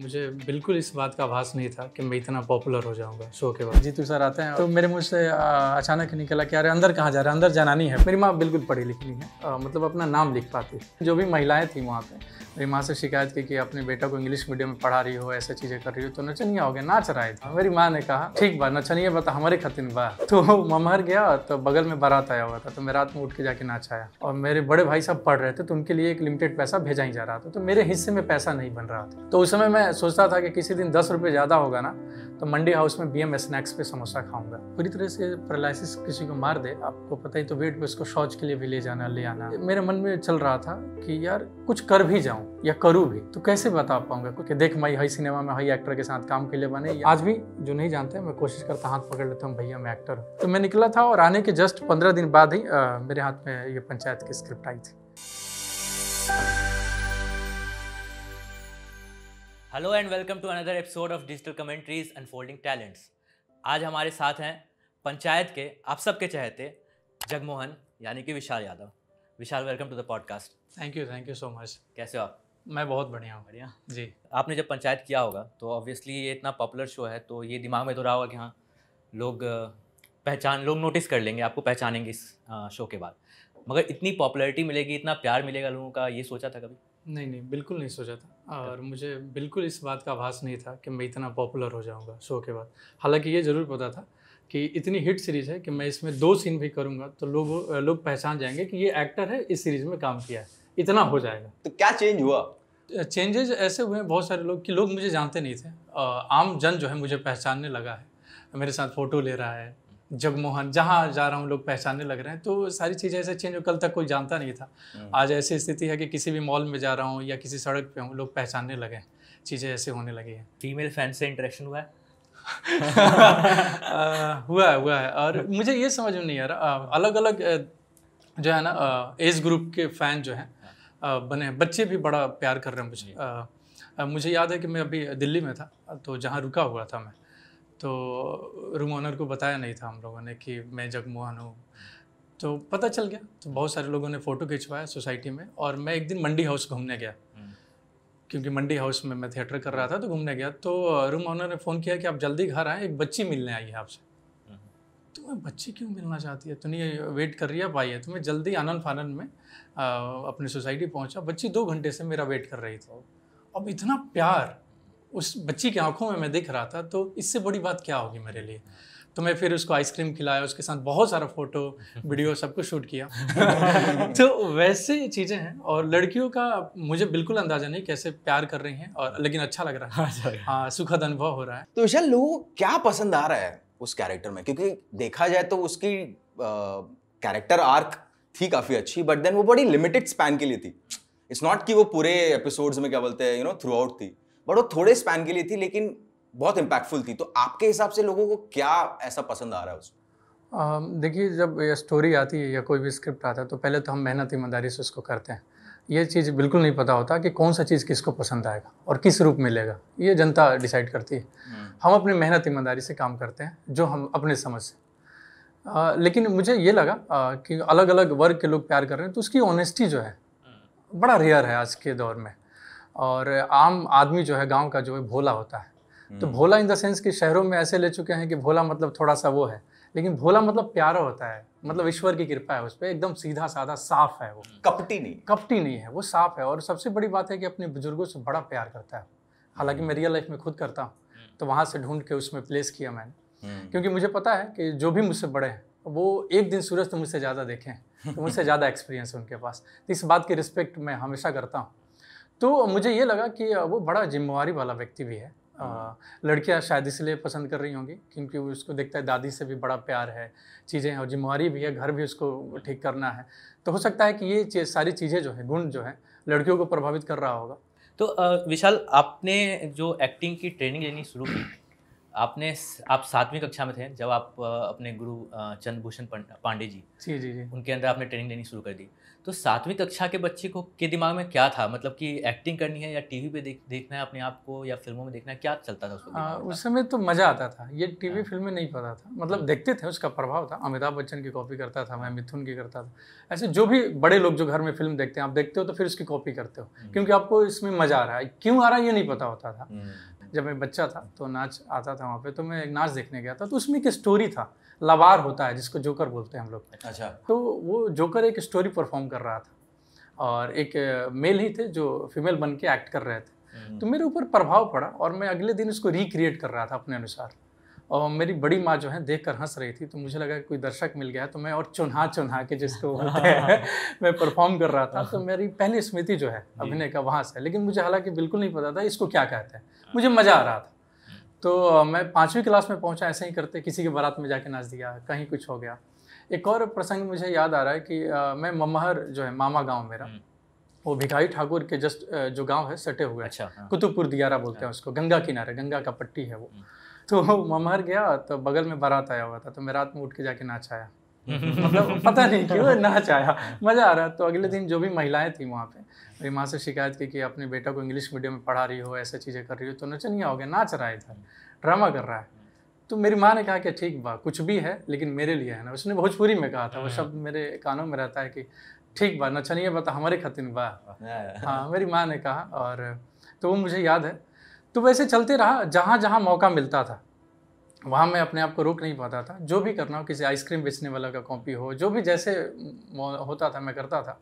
मुझे बिल्कुल इस बात का आभास नहीं था कि मैं इतना पॉपुलर हो जाऊंगा शो के बाद जीतू सर आते हैं तो मेरे मुझसे से अचानक निकला कि अरे अंदर कहाँ जा रहा है अंदर जाना नहीं है मेरी माँ बिल्कुल पढ़ी लिखी है आ, मतलब अपना नाम लिख पाती जो भी महिलाएं थी वहाँ पे मेरी माँ से शिकायत की कि अपने बेटा को इंग्लिश मीडियम में पढ़ा रही हो ऐसी चीज़ें कर रही हो तो नचनिया हो गया नाच रहा है मेरी माँ ने कहा ठीक बा नचनिया बता हमारे खतिन बा तो ममहर गया तो बगल में बारात आया हुआ था तो मैं रात में उठ के जाके नाच आया और मेरे बड़े भाई साहब पढ़ रहे थे तो उनके लिए एक लिमिटेड पैसा भेजा ही जा रहा था तो मेरे हिस्से में पैसा नहीं बन रहा था तो उस समय मैं सोचता था कि किसी दिन दस रुपये ज़्यादा होगा ना तो मंडी हाउस में बी एम स्नैक्स पे समोसा खाऊंगा पूरी तरह से पैरालिसिस किसी को मार दे आपको पता ही तो वेट पे उसको शौच के लिए भी ले जाना ले आना मेरे मन में चल रहा था कि यार कुछ कर भी जाऊँ या करूँ भी तो कैसे बता पाऊंगा क्योंकि देख मैं हई सिनेमा में हई एक्टर के साथ काम के लिए बने आज भी जो नहीं जानते मैं कोशिश करता हाथ पकड़ लेता हूँ भैया मैं एक्टर हूँ तो मैं निकला था और आने के जस्ट पंद्रह दिन बाद ही मेरे हाथ में ये पंचायत की स्क्रिप्ट आई थी hello and welcome to another episode of digital commentaries unfolding talents आज हमारे साथ हैं पंचायत के आप सबके चहेते जगमोहन यानी कि Vishal Yadav Vishal welcome to the podcast thank you thank you so much कैसे हो आप मैं बहुत बढ़िया हूँ बढ़िया जी आपने जब पंचायत किया होगा तो ऑब्वियसली ये इतना पॉपुलर शो है तो ये दिमाग में तो रहा होगा कि हाँ लोग पहचान लोग नोटिस कर लेंगे आपको पहचानेंगे इस शो के बाद मगर इतनी पॉपुलरिटी मिलेगी इतना प्यार मिलेगा लोगों का ये सोचा था कभी नहीं नहीं बिल्कुल नहीं सोचा था हाँ। और मुझे बिल्कुल इस बात का आभास नहीं था कि मैं इतना पॉपुलर हो जाऊंगा शो के बाद हालांकि ये ज़रूर पता था कि इतनी हिट सीरीज़ है कि मैं इसमें दो सीन भी करूंगा तो लोग लोग पहचान जाएंगे कि ये एक्टर है इस सीरीज़ में काम किया है इतना हो जाएगा तो क्या चेंज हुआ चेंजेज ऐसे हुए हैं बहुत सारे लोग कि लोग मुझे जानते नहीं थे आम जन जो है मुझे पहचानने लगा है मेरे साथ फ़ोटो ले रहा है जगमोहन जहाँ जा रहा हूँ लोग पहचानने लग रहे हैं तो सारी चीज़ें ऐसे चेंज हो कल तक कोई जानता नहीं था हम्म। आज ऐसी स्थिति है कि किसी भी मॉल में जा रहा हूँ या किसी सड़क पे हूँ लोग पहचानने लगे हैं चीज़ें ऐसे होने लगी हैं फीमेल फैन से इंटरेक्शन हुआ है हुआ है हुआ है और मुझे ये समझ में नहीं आ रहा अलग अलग जो है ना एज ग्रुप के फ़ैन जो हैं बने हैं बच्चे भी बड़ा प्यार कर रहे हैं मुझे मुझे याद है कि मैं अभी दिल्ली में था तो जहाँ रुका हुआ था मैं तो रूम ऑनर को बताया नहीं था हम लोगों ने कि मैं जगमोहन हूँ तो पता चल गया तो बहुत सारे लोगों ने फ़ोटो खिंचवाया सोसाइटी में और मैं एक दिन मंडी हाउस घूमने गया हम्म। क्योंकि मंडी हाउस में मैं थिएटर कर रहा था तो घूमने गया तो रूम ऑनर ने फ़ोन किया कि आप जल्दी घर आएँ एक बच्ची मिलने आई है आपसे हम्म। तो मैं बच्ची क्यों मिलना चाहती है तो नहीं वेट कर रही है आप है तो मैं जल्दी आनंद फानंद में अपनी सोसाइटी पहुंचा बच्ची दो घंटे से मेरा वेट कर रही थी अब इतना प्यार उस बच्ची की आंखों में मैं देख रहा था तो इससे बड़ी बात क्या होगी मेरे लिए तो मैं फिर उसको आइसक्रीम खिलाया उसके साथ बहुत सारा फोटो वीडियो सब कुछ शूट किया तो वैसे चीज़ें हैं और लड़कियों का मुझे बिल्कुल अंदाजा नहीं कैसे प्यार कर रही हैं और लेकिन अच्छा लग रहा है अच्छा। हाँ सुखद अनुभव हो रहा है तो विशाल लोगों को क्या पसंद आ रहा है उस कैरेक्टर में क्योंकि देखा जाए तो उसकी कैरेक्टर आर्क थी काफ़ी अच्छी बट देन वो बड़ी लिमिटेड स्पैन के लिए थी इट्स नॉट कि वो पूरे एपिसोड्स में क्या बोलते हैं यू नो थ्रू आउट थी बट वो थोड़े स्पैन के लिए थी लेकिन बहुत इम्पैक्टफुल थी तो आपके हिसाब से लोगों को क्या ऐसा पसंद आ रहा है उसमें देखिए जब यह स्टोरी आती है या कोई भी स्क्रिप्ट आता है तो पहले तो हम मेहनत ईमानदारी से उसको करते हैं ये चीज़ बिल्कुल नहीं पता होता कि कौन सा चीज़ किसको पसंद आएगा और किस रूप में लेगा ये जनता डिसाइड करती है हम्म। हम अपनी मेहनत ईमानदारी से काम करते हैं जो हम अपने समझ से आ, लेकिन मुझे ये लगा आ, कि अलग अलग वर्ग के लोग प्यार कर रहे हैं तो उसकी ऑनेस्टी जो है हम्म। बड़ा रेयर है आज के दौर में और आम आदमी जो है गांव का जो है भोला होता है तो हम्म। भोला इन द सेंस कि शहरों में ऐसे ले चुके हैं कि भोला मतलब थोड़ा सा वो है लेकिन भोला मतलब प्यारा होता है मतलब हम्म। ईश्वर की कृपा है उस पर एकदम सीधा साधा साफ है वो कपटी नहीं कपटी नहीं है वो साफ है और सबसे बड़ी बात है कि अपने बुजुर्गों से बड़ा प्यार करता है हालांकि मैं रियल हम्म। लाइफ में खुद करता हूँ तो वहाँ से ढूंढ के उसमें प्लेस किया मैंने क्योंकि मुझे पता है कि जो भी मुझसे बड़े हैं वो एक दिन सूरज तो मुझसे ज़्यादा देखे हैं तो मुझसे ज़्यादा एक्सपीरियंस है उनके पास तो इस बात की रिस्पेक्ट मैं हमेशा करता हूँ तो मुझे ये लगा कि वो बड़ा जिम्मेवारी वाला व्यक्ति भी है हाँ। लड़कियां शायद इसलिए पसंद कर रही होंगी क्योंकि वो उसको देखता है दादी से भी बड़ा प्यार है चीज़ें हैं और जिम्मेवारी भी है घर भी उसको ठीक करना है तो हो सकता है कि ये सारी चीज़ें जो हैं गुण जो हैं लड़कियों को प्रभावित कर रहा होगा तो विशाल आपने जो एक्टिंग की ट्रेनिंग लेनी शुरू की आपने आप सातवीं कक्षा में थे जब आप अपने गुरु चंद्रभूषण पांडे जी जी जी जी उनके अंदर आपने ट्रेनिंग लेनी शुरू कर दी तो सातवीं कक्षा के बच्चे को के दिमाग में क्या था मतलब कि एक्टिंग करनी है या टीवी पे देख देखना है अपने आप को या फिल्मों में देखना है क्या चलता था उसको आ, हाँ, उस समय तो मज़ा आता था ये टीवी हाँ। फिल्म में नहीं पता था मतलब देखते थे उसका प्रभाव था अमिताभ बच्चन की कॉपी करता था मैं हाँ। मिथुन की करता था ऐसे जो भी बड़े लोग जो घर में फिल्म देखते हैं आप देखते हो तो फिर उसकी कॉपी करते हो हम्म। क्योंकि आपको इसमें मज़ा आ रहा है क्यों आ रहा है ये नहीं पता होता था हम्म। जब मैं बच्चा था तो नाच आता था वहाँ पे तो मैं एक नाच देखने गया था तो उसमें एक स्टोरी था लवार होता है जिसको जोकर बोलते हैं हम लोग अच्छा तो वो जोकर एक स्टोरी परफॉर्म कर रहा था और एक मेल ही थे जो फीमेल बन के एक्ट कर रहे थे हम्म। तो मेरे ऊपर प्रभाव पड़ा और मैं अगले दिन उसको रिक्रिएट कर रहा था अपने अनुसार और मेरी बड़ी माँ जो है देख कर हंस रही थी तो मुझे लगा कि कोई दर्शक मिल गया तो मैं और चुनहा चुनहा के जिसको मैं परफॉर्म कर रहा था हाँ। तो मेरी पहली स्मृति जो है अभिनय का वहाँ से लेकिन मुझे हालांकि बिल्कुल नहीं पता था इसको क्या कहते हैं हाँ। मुझे मज़ा आ रहा था तो मैं पाँचवीं क्लास में पहुँचा ऐसे ही करते किसी के बारात में जाके नाच दिया कहीं कुछ हो गया एक और प्रसंग मुझे याद आ रहा है कि मैं ममहर जो है मामा गाँव मेरा हम्म। वो भिखाई ठाकुर के जस्ट जो गांव है सटे हुए अच्छा, हाँ। कुतुबपुर दियारा बोलते अच्छा। हैं उसको गंगा किनारे गंगा का पट्टी है वो हम्म। तो मैं मर गया तो बगल में बारात आया हुआ था तो मैं रात में उठ के जाके नाच आया मतलब पता नहीं क्यों नाच आया मज़ा आ रहा तो अगले दिन जो भी महिलाएं थी वहाँ पे मेरी माँ से शिकायत की कि अपने बेटा को इंग्लिश मीडियम में पढ़ा रही हो ऐसे चीज़ें कर रही हो तो नचनिया हो गया नाच रहा है इधर ड्रामा कर रहा है तो मेरी माँ ने कहा कि ठीक बा कुछ भी है लेकिन मेरे लिए है ना उसने भोजपुरी में कहा था वो शब्द हम्म। मेरे कानों में रहता है कि ठीक बा नचनिया बता हमारे खतिन बा हाँ।, हाँ मेरी माँ ने कहा और तो वो मुझे याद है तो वैसे चलते रहा जहाँ जहाँ मौका मिलता था वहाँ मैं अपने आप को रोक नहीं पाता था जो भी करना हो किसी आइसक्रीम बेचने वाला का कॉपी हो जो भी जैसे होता था मैं करता था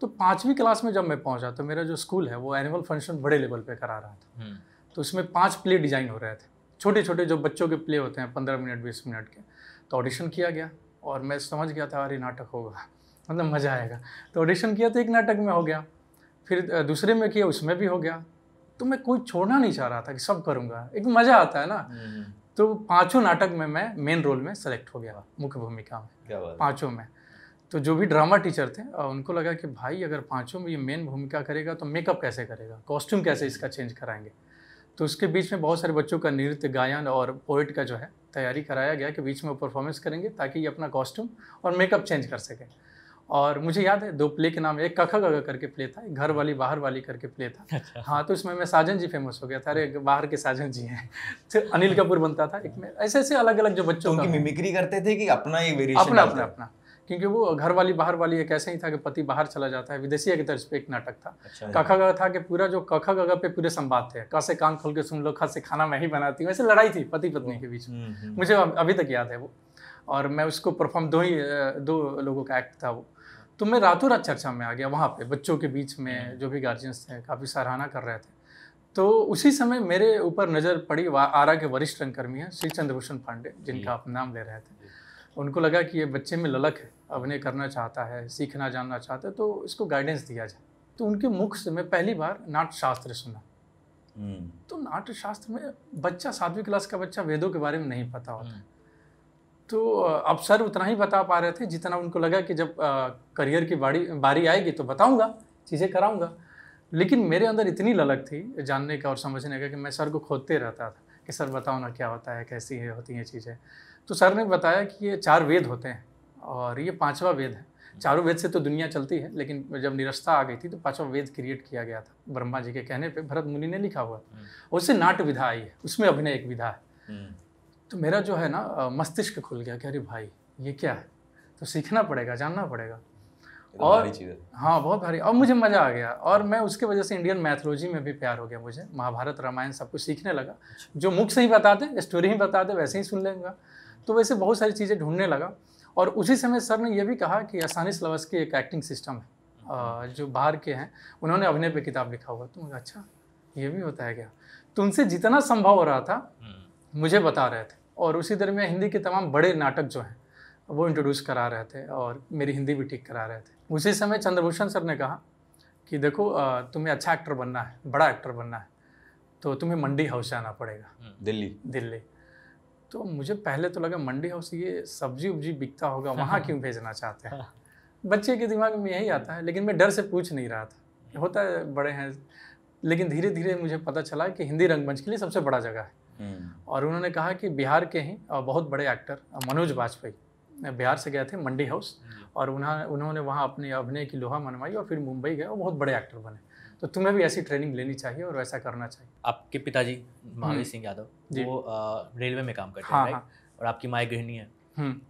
तो पाँचवीं क्लास में जब मैं पहुँचा तो मेरा जो स्कूल है वो एनुअल फंक्शन बड़े लेवल पर करा रहा था हम्म। तो उसमें पाँच प्ले डिज़ाइन हो रहे थे छोटे छोटे जो बच्चों के प्ले होते हैं पंद्रह मिनट बीस मिनट के तो ऑडिशन किया गया और मैं समझ गया था अरे नाटक होगा मतलब मज़ा आएगा तो ऑडिशन किया तो एक नाटक में हो गया फिर दूसरे में किया उसमें भी हो गया तो मैं कोई छोड़ना नहीं चाह रहा था कि सब करूँगा एक मज़ा आता है ना हम्म। तो पांचों नाटक में मैं मेन रोल में सेलेक्ट हो गया मुख्य भूमिका में पांचों में तो जो भी ड्रामा टीचर थे उनको लगा कि भाई अगर पांचों में ये मेन भूमिका करेगा तो मेकअप कैसे करेगा कॉस्ट्यूम कैसे इसका चेंज कराएंगे तो उसके बीच में बहुत सारे बच्चों का नृत्य गायन और पोइट का जो है तैयारी कराया गया कि बीच में परफॉर्मेंस करेंगे ताकि ये अपना कॉस्ट्यूम और मेकअप चेंज कर सकें और मुझे याद है दो प्ले के नाम एक कखा गगा करके प्ले था एक घर वाली बाहर वाली करके प्ले था अच्छा। हाँ तो उसमें मैं साजन जी फेमस हो गया था अरे बाहर के साजन जी हैं तो अनिल कपूर बनता था एक में ऐसे ऐसे अलग अलग जो बच्चों तो की मिमिक्री करते थे कि अपना ही वेरिएशन अपना अपना अपना क्योंकि वो घर वाली बाहर वाली एक ऐसे ही था कि पति बाहर चला जाता है विदेशी की तरफ पे एक नाटक था अच्छा कखा हाँ। गगा था कि पूरा जो कखा गगा पे पूरे संवाद थे क से कान खोल के सुन लो ख से खाना मैं ही बनाती हूँ ऐसे लड़ाई थी पति पत्नी के बीच हम्म, हम्म। मुझे अभी तक याद है वो और मैं उसको परफॉर्म दो ही दो लोगों का एक्ट था वो तो मैं रातों रात चर्चा में आ गया वहाँ पे बच्चों के बीच में हम्म। जो भी गार्जियंस थे काफ़ी सराहना कर रहे थे तो उसी समय मेरे ऊपर नज़र पड़ी आरा के वरिष्ठ रंगकर्मी हैं श्री चंद्रभूषण पांडे जिनका आप नाम ले रहे थे उनको लगा कि ये बच्चे में ललक है अभिनय करना चाहता है सीखना जानना चाहता है तो इसको गाइडेंस दिया जाए तो उनके मुख से मैं पहली बार नाट्यशास्त्र सुना हम्म। तो नाट्यशास्त्र में बच्चा सातवीं क्लास का बच्चा वेदों के बारे में नहीं पता होता है हम्म। तो अब सर उतना ही बता पा रहे थे जितना उनको लगा कि जब आ, करियर की बारी बारी आएगी तो बताऊंगा चीज़ें कराऊंगा लेकिन मेरे अंदर इतनी ललक थी जानने का और समझने का कि मैं सर को खोदते रहता था कि सर बताओ ना क्या होता है कैसी है होती हैं चीज़ें तो सर ने बताया कि ये चार वेद होते हैं और ये पाँचवा वेद है चारों वेद से तो दुनिया चलती है लेकिन जब निरस्ता आ गई थी तो पांचवा वेद क्रिएट किया गया था ब्रह्मा जी के कहने पे भरत मुनि ने लिखा हुआ हम्म। उससे नाट विधा आई है उसमें अभिनय एक विधा है हम्म। तो मेरा जो है ना मस्तिष्क खुल गया कि अरे भाई ये क्या है तो सीखना पड़ेगा जानना पड़ेगा तो और हाँ बहुत भारी और मुझे मज़ा आ गया और मैं उसके वजह से इंडियन मैथोलॉजी में भी प्यार हो गया मुझे महाभारत रामायण सब कुछ सीखने लगा अच्छा। जो मुख से ही बता स्टोरी ही बता वैसे ही सुन लेंगे तो वैसे बहुत सारी चीज़ें ढूंढने लगा और उसी समय सर ने यह भी कहा कि आसानी लवस की एक एक्टिंग सिस्टम है जो बाहर के हैं उन्होंने अभिनय पे किताब लिखा हुआ तो मुझे अच्छा ये भी होता है क्या तो उनसे जितना संभव हो रहा था हम्म। मुझे बता रहे थे और उसी दरमियान हिंदी के तमाम बड़े नाटक जो हैं वो इंट्रोड्यूस करा रहे थे और मेरी हिंदी भी ठीक करा रहे थे उसी समय चंद्रभूषण सर ने कहा कि देखो तुम्हें अच्छा एक्टर बनना है बड़ा एक्टर बनना है तो तुम्हें मंडी हाउस जाना पड़ेगा हम्म, दिल्ली दिल्ली तो मुझे पहले तो लगा मंडी हाउस ये सब्जी उब्जी बिकता होगा वहाँ क्यों भेजना चाहते हैं बच्चे के दिमाग में यही आता है लेकिन मैं डर से पूछ नहीं रहा था होता है बड़े हैं लेकिन धीरे धीरे मुझे पता चला कि हिंदी रंगमंच के लिए सबसे बड़ा जगह है हम्म। और उन्होंने कहा कि बिहार के ही बहुत बड़े एक्टर मनोज वाजपेयी बिहार से गए थे मंडी हाउस हम्म। और उन्होंने उन्होंने वहाँ अपने अभिनय की लोहा मनवाई और फिर मुंबई गए और बहुत बड़े एक्टर बने तो तुम्हें भी ऐसी ट्रेनिंग लेनी चाहिए और वैसा करना चाहिए आपके पिताजी महावीर हम्म। सिंह यादव वो रेलवे में काम करते हैं हाँ, हाँ। और आपकी माए गृहिणी है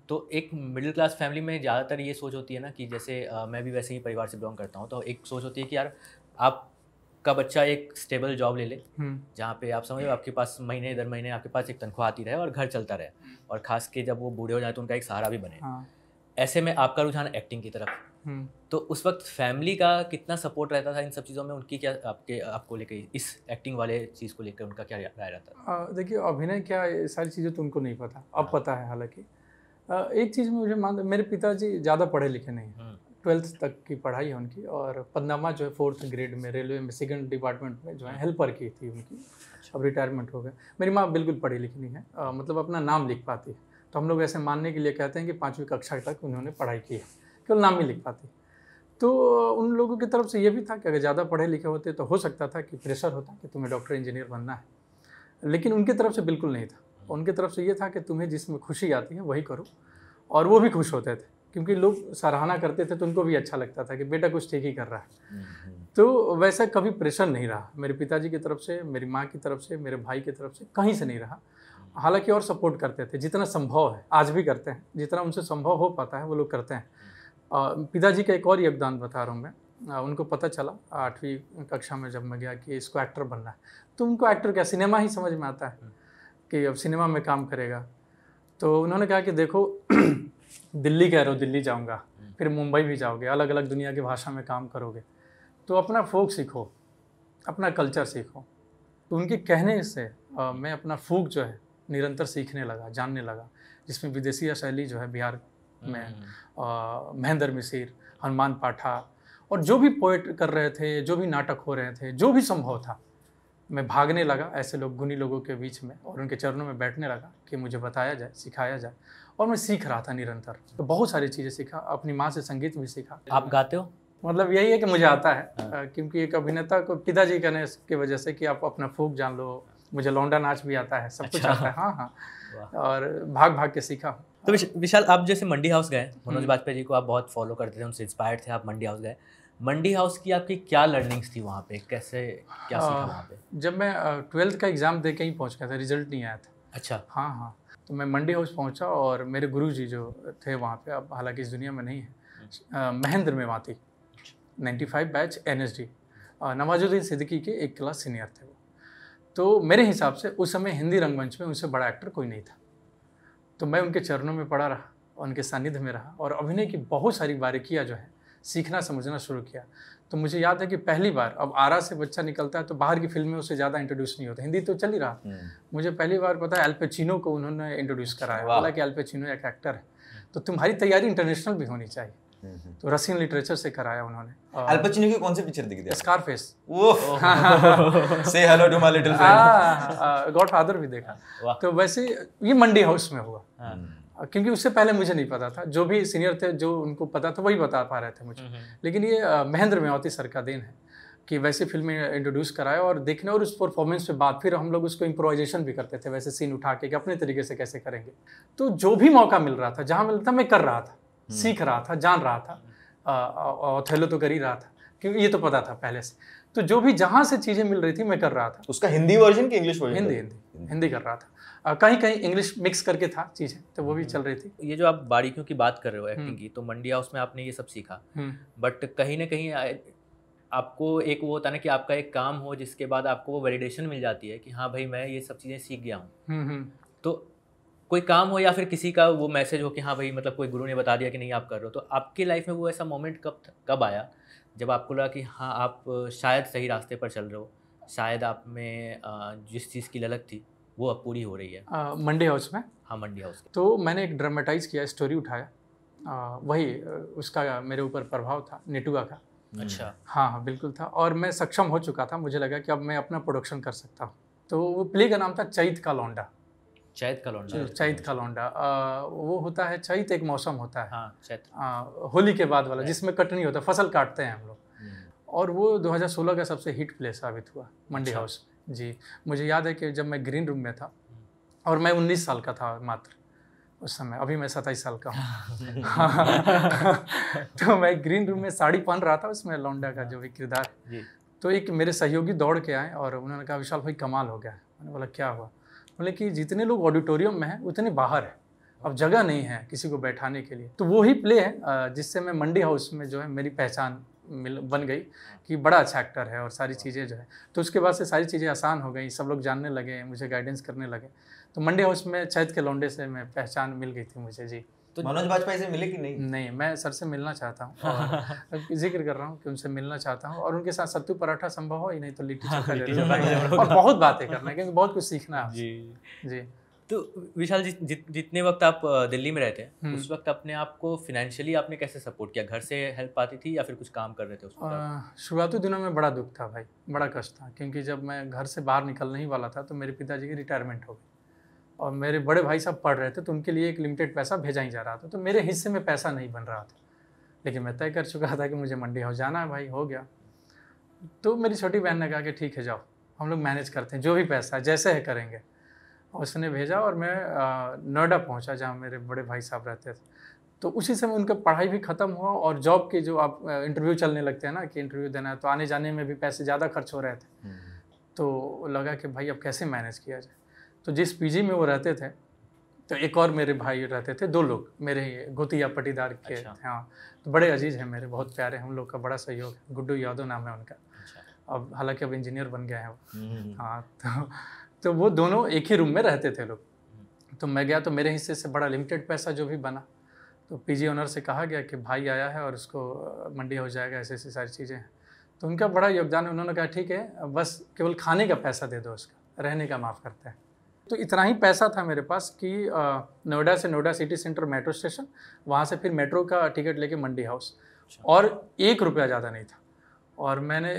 तो एक मिडिल क्लास फैमिली में ज़्यादातर ये सोच होती है ना कि जैसे आ, मैं भी वैसे ही परिवार से बिलोंग करता हूँ तो एक सोच होती है कि यार आप का बच्चा एक स्टेबल जॉब ले ले हम्म। जहाँ पे आप समझो आपके पास महीने दर महीने आपके पास एक तनख्वाह आती रहे और घर चलता रहे हम्म। और खास के जब वो बूढ़े हो जाए तो उनका एक सहारा भी बने हाँ। ऐसे में आपका रुझान एक्टिंग की तरफ हम्म। तो उस वक्त फैमिली का कितना सपोर्ट रहता था इन सब चीज़ों में उनकी क्या आपके आपको लेकर इस एक्टिंग वाले चीज़ को लेकर उनका क्या राय रहता था देखिए अभिनय क्या ये सारी चीज़ें तो उनको नहीं पता अब हाँ। पता है हालांकि एक चीज़ मुझे मान मेरे पिताजी ज़्यादा पढ़े लिखे नहीं हैं ट्वेल्थ तक की पढ़ाई है उनकी और पदनामा जो है फोर्थ ग्रेड में रेलवे में सेकेंड डिपार्टमेंट में जो है हेल्पर की थी उनकी अच्छा। अब रिटायरमेंट हो गए मेरी माँ बिल्कुल पढ़ी लिखी नहीं है आ, मतलब अपना नाम लिख पाती है तो हम लोग ऐसे मानने के लिए कहते हैं कि पाँचवीं कक्षा तक उन्होंने पढ़ाई की है केवल नाम ही लिख पाती तो उन लोगों की तरफ से ये भी था कि अगर ज़्यादा पढ़े लिखे होते तो हो सकता था कि प्रेशर होता कि तुम्हें डॉक्टर इंजीनियर बनना है लेकिन उनकी तरफ से बिल्कुल नहीं था उनकी तरफ से ये था कि तुम्हें जिसमें खुशी आती है वही करो और वो भी खुश होते थे क्योंकि लोग सराहना करते थे तो उनको भी अच्छा लगता था कि बेटा कुछ ठीक ही कर रहा है हम्म, हम्म। तो वैसा कभी प्रेशर नहीं रहा मेरे पिताजी की तरफ से मेरी माँ की तरफ से मेरे भाई की तरफ से कहीं से नहीं रहा हालांकि और सपोर्ट करते थे जितना संभव है आज भी करते हैं जितना उनसे संभव हो पाता है वो लोग करते हैं पिताजी का एक और योगदान बता रहा हूँ मैं उनको पता चला आठवीं कक्षा में जब मैं गया कि इसको एक्टर बनना है तो उनको एक्टर क्या सिनेमा ही समझ में आता है कि अब सिनेमा में काम करेगा तो उन्होंने कहा कि देखो दिल्ली कह रहे हो दिल्ली जाऊँगा हम्म। फिर मुंबई भी जाओगे अलग अलग दुनिया की भाषा में काम करोगे तो अपना फोक सीखो अपना कल्चर सीखो तो उनके कहने से आ, मैं अपना फोक जो है निरंतर सीखने लगा जानने लगा जिसमें विदेशी शैली जो है बिहार में हम्म। महेंद्र मिसिर हनुमान पाठा और जो भी पोएट कर रहे थे जो भी नाटक हो रहे थे जो भी संभव था मैं भागने लगा ऐसे लोग गुनी लोगों के बीच में और उनके चरणों में बैठने लगा कि मुझे बताया जाए सिखाया जाए और मैं सीख रहा था निरंतर तो बहुत सारी चीज़ें सीखा अपनी माँ से संगीत भी सीखा आप गाते हो मतलब यही है कि मुझे हाँ। आता है हाँ। क्योंकि एक अभिनेता को पिताजी कहने की वजह से कि आप अपना फूक जान लो मुझे लौंडा नाच भी आता है सब अच्छा। कुछ आता है हाँ हाँ और भाग भाग के सीखा तो विशाल आप जैसे मंडी हाउस गए हम्म। मनोज वाजपेयी जी को आप बहुत फॉलो करते थे उनसे इंस्पायर थे आप मंडी हाउस गए मंडी हाउस की आपकी क्या लर्निंग्स थी वहाँ पे कैसे क्या सीखा हाँ, वहाँ पे जब मैं ट्वेल्थ का एग्ज़ाम दे के ही पहुँच गया था रिजल्ट नहीं आया था अच्छा हाँ हाँ तो मैं मंडी हाउस पहुँचा और मेरे गुरु जी जो थे वहाँ पे अब हालांकि इस दुनिया में नहीं है महेंद्र में थी ninety five batch N S D Nawazuddin Siddiqui के एक क्लास सीनियर थे वो तो मेरे हिसाब से उस समय हिंदी रंगमंच में उनसे बड़ा एक्टर कोई नहीं था तो मैं उनके चरणों में पड़ा रहा उनके सानिध्य में रहा और अभिनय की बहुत सारी बारीकियाँ जो है सीखना समझना शुरू किया तो मुझे याद है कि पहली बार अब आरा से बच्चा निकलता है तो बाहर की फिल्में में उसे ज़्यादा इंट्रोड्यूस नहीं होता हिंदी तो चल ही रहा मुझे पहली बार पता है एल्पेचिनो को उन्होंने इंट्रोड्यूस कराया बोला कि एल्पेचिनो एक एक्टर है तो तुम्हारी तैयारी इंटरनेशनल भी होनी चाहिए तो रसियन लिटरेचर से कराया उन्होंने अल्पचिनो की कौन सी पिक्चर दिखी थी स्कार फेस से hello to my little friend Godfather भी देखा तो वैसे ये मंडी हाउस में हुआ क्योंकि उससे पहले मुझे नहीं पता था जो भी सीनियर थे जो उनको पता था वही बता पा रहे थे मुझे हम्म, हम्म। लेकिन ये महेंद्र मेवाती सर का दिन है कि वैसे फिल्म इंट्रोड्यूस कराए और देखने और उस परफॉर्मेंस पे बात फिर हम लोग उसको इम्प्रोवाइजेशन भी करते थे वैसे सीन उठा के कि अपने तरीके से कैसे करेंगे तो जो भी मौका मिल रहा था जहाँ मिलता मैं कर रहा था हम्म। सीख रहा था जान रहा था और थैलो तो कर ही रहा था क्योंकि ये तो पता था पहले से तो जो भी जहाँ से चीज़ें मिल रही थी मैं कर रहा था उसका हिंदी वर्जन कि इंग्लिश वर्जन हिंदी हिंदी हिंदी कर रहा था कहीं कहीं इंग्लिश मिक्स करके था चीज़ें तो वो भी हम्म। चल रही थी ये जो आप बारीकियों की बात कर रहे हो एक्टिंग हम्म। की तो मंडिया उसमें आपने ये सब सीखा हम्म। बट कहीं ना कहीं आपको एक वो होता है ना कि आपका एक काम हो जिसके बाद आपको वो वैलिडेशन मिल जाती है कि हाँ भाई मैं ये सब चीज़ें सीख गया हूँ तो कोई काम हो या फिर किसी का वो मैसेज हो कि हाँ भाई मतलब कोई गुरु ने बता दिया कि नहीं आप कर रहे हो तो आपकी लाइफ में वो ऐसा मोमेंट कब कब आया जब आपको लगा कि हाँ आप शायद सही रास्ते पर चल रहे हो शायद आप में जिस चीज़ की ललक थी वो अब पूरी हो रही है मंडे हाउस में हाँ मंडे हाउस तो मैंने एक ड्रामेटाइज किया स्टोरी उठाया आ, वही उसका मेरे ऊपर प्रभाव था नेटुआ का हम्म। अच्छा हाँ हाँ बिल्कुल था और मैं सक्षम हो चुका था मुझे लगा कि अब मैं अपना प्रोडक्शन कर सकता हूँ तो वो प्ले का नाम था चैत का लौंडा चैत का लौंडा चैत का लौंडा वो होता है चैत एक मौसम होता है हाँ, चैत होली के बाद वाला जिसमें कटनी होता है फसल काटते हैं हम लोग हम्म। और वो 2016 का सबसे हिट प्ले साबित हुआ मंडी हाउस में जी मुझे याद है कि जब मैं ग्रीन रूम में था और मैं उन्नीस साल का था मात्र उस समय अभी मैं सताईस साल का हूँ तो मैं ग्रीन रूम में साड़ी पहन रहा था उसमें लौंडा का जो भी किरदार तो एक मेरे सहयोगी दौड़ के आए और उन्होंने कहा विशाल भाई कमाल हो गया मैंने बोला क्या हुआ बोले कि जितने लोग ऑडिटोरियम में हैं उतने बाहर हैं अब जगह नहीं है किसी को बैठाने के लिए तो वो ही प्ले है जिससे मैं मंडी हाउस में जो है मेरी पहचान मिल बन गई हाँ। कि बड़ा अच्छा एक्टर है और सारी चीज़ें जो है तो उसके बाद से सारी चीज़ें आसान हो गई सब लोग जानने लगे मुझे गाइडेंस करने लगे तो मंडे हाउस में चैत के लौंडे से मैं पहचान मिल गई थी मुझे जी तो मनोज वाजपेयी से मिले कि नहीं नहीं मैं सर से मिलना चाहता हूँ जिक्र कर रहा हूँ कि उनसे मिलना चाहता हूँ और उनके साथ सत्तू पराठा संभव हो ही नहीं तो लिट्टी हाँ, चोखा और बहुत बातें करना है क्योंकि बहुत कुछ सीखना है जी जी तो विशाल जी जित, जितने वक्त आप दिल्ली में रहते हैं हम्म। उस वक्त अपने आप को फिनेंशियली आपने कैसे सपोर्ट किया घर से हेल्प पाती थी या फिर कुछ काम कर रहे थे उस शुरुआती दिनों में बड़ा दुख था भाई बड़ा कष्ट था क्योंकि जब मैं घर से बाहर निकलने ही वाला था तो मेरे पिताजी की रिटायरमेंट हो गई और मेरे बड़े भाई साहब पढ़ रहे थे तो उनके लिए एक लिमिटेड पैसा भेजा ही जा रहा था तो मेरे हिस्से में पैसा नहीं बन रहा था लेकिन मैं तय कर चुका था कि मुझे मंडी हाउस जाना है भाई हो गया तो मेरी छोटी बहन ने कहा कि ठीक है जाओ हम लोग मैनेज करते हैं जो भी पैसा है जैसे है करेंगे उसने भेजा और मैं नोएडा पहुंचा जहाँ मेरे बड़े भाई साहब रहते थे तो उसी समय उनका पढ़ाई भी ख़त्म हुआ और जॉब के जो आप इंटरव्यू चलने लगते हैं ना कि इंटरव्यू देना है तो आने जाने में भी पैसे ज़्यादा खर्च हो रहे थे हम्म, हम्म। तो लगा कि भाई अब कैसे मैनेज किया जाए तो जिस पीजी में वो रहते थे तो एक और मेरे भाई रहते थे दो लोग मेरे ही गोतिया पटीदार के अच्छा। थे हाँ तो बड़े अजीज हैं मेरे बहुत प्यारे हम लोग का बड़ा सहयोग है गुड्डू यादव नाम है उनका अच्छा। अब हालांकि अब इंजीनियर बन गया है वो हम्म, हाँ तो तो वो दोनों एक ही रूम में रहते थे लोग तो मैं गया तो मेरे हिस्से से बड़ा लिमिटेड पैसा जो भी बना तो पीजी ओनर से कहा गया कि भाई आया है और उसको मंडी हो जाएगा ऐसी ऐसी सारी चीज़ें हैं तो उनका बड़ा योगदान है उन्होंने कहा ठीक है बस केवल खाने का पैसा दे दो उसका रहने का माफ़ करते हैं तो इतना ही पैसा था मेरे पास कि नोएडा से Noida city centre metro station वहाँ से फिर मेट्रो का टिकट लेके मंडी हाउस अच्छा। और एक रुपया ज़्यादा नहीं था और मैंने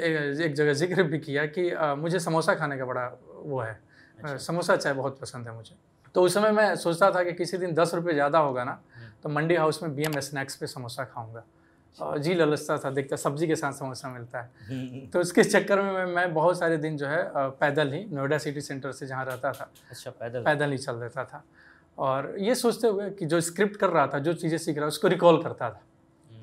एक जगह जिक्र भी किया कि मुझे समोसा खाने का बड़ा वो है हाँ, अच्छा। समोसा चाय बहुत पसंद है मुझे तो उस समय मैं सोचता था कि किसी दिन दस रुपये ज़्यादा होगा ना हम्म। तो मंडी हाउस में बी एम स्नैक्स पे समोसा खाऊंगा अच्छा। और जी ललचता था देखता सब्जी के साथ समोसा मिलता है हम्म, हम्म, तो उसके चक्कर में मैं, मैं बहुत सारे दिन जो है पैदल ही नोएडा सिटी सेंटर से जहाँ रहता था अच्छा पैदल पैदल ही चल देता था और ये सोचते हुए कि जो स्क्रिप्ट कर रहा था जो चीज़ें सीख रहा उसको रिकॉल करता था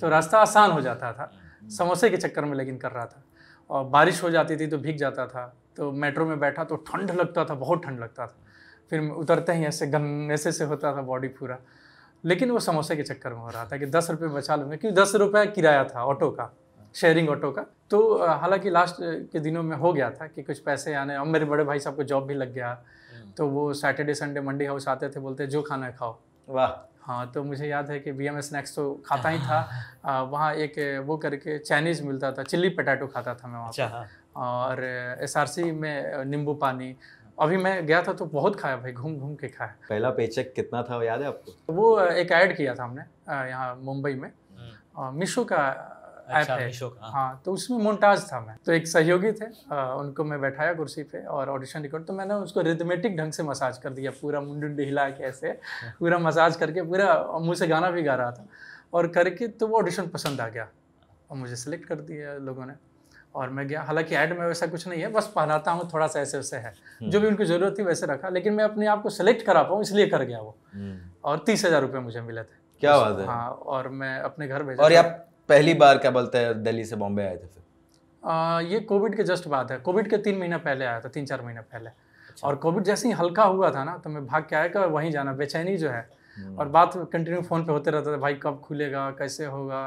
तो रास्ता आसान हो जाता था समोसे के चक्कर में लेकिन कर रहा था और बारिश हो जाती थी तो भीग जाता था तो मेट्रो में बैठा तो ठंड लगता था बहुत ठंड लगता था फिर उतरते ही ऐसे गन्ने से से होता था बॉडी पूरा लेकिन वो समोसे के चक्कर में हो रहा था कि दस रुपये बचा लूँगा क्योंकि दस रुपये किराया था ऑटो का शेयरिंग ऑटो का तो हालांकि लास्ट के दिनों में हो गया था कि कुछ पैसे आने और मेरे बड़े भाई साहब को जॉब भी लग गया हम्म। तो वो सैटरडे संडे मंडी हाउस आते थे बोलते जो खाना खाओ वाह हाँ तो मुझे याद है कि बी एम स्नैक्स तो खाता ही था वहाँ एक वो करके चाइनीज़ मिलता था चिल्ली पटाटो खाता था मैं वहाँ अच्छा, और सी में नींबू पानी अभी मैं गया था तो बहुत खाया भाई घूम घूम के खाया पहला पेचक कितना था याद है आपको वो एक ऐड किया था हमने यहाँ मुंबई में हम्म। मीशो का ऐप अच्छा, है हाँ।, हाँ तो उसमें मोन्टाज था मैं तो एक सहयोगी थे उनको मैं बैठाया कुर्सी पे और ऑडिशन रिकॉर्ड तो मैंने उसको रिदमेटिक ढंग से मसाज कर दिया पूरा मुंडी हिला के ऐसे पूरा मसाज करके पूरा मुँह से गाना भी गा रहा था और करके तो वो ऑडिशन पसंद आ गया और मुझे सेलेक्ट कर दिया लोगों ने और मैं गया हालांकि ऐड में वैसा कुछ नहीं है बस पहनाता हूँ थोड़ा सा ऐसे वैसे है हम्म। जो भी उनकी ज़रूरत थी वैसे रखा लेकिन मैं अपने आप को सिलेक्ट करा पाऊँ इसलिए कर गया वो हम्म। और तीस हज़ार रुपये मुझे मिले थे क्या बात है हाँ और मैं अपने घर भेजा और आप पहली बार क्या बोलते हैं दिल्ली से बॉम्बे आए थे फिर ये कोविड के जस्ट बाद है कोविड के तीन महीना पहले आया था तीन चार महीना पहले अच्छा। और कोविड जैसे ही हल्का हुआ था ना तो मैं भाग के आया कि वहीं जाना बेचैनी जो है हम्म। और बात कंटिन्यू फ़ोन पे होते रहता था भाई कब खुलेगा कैसे होगा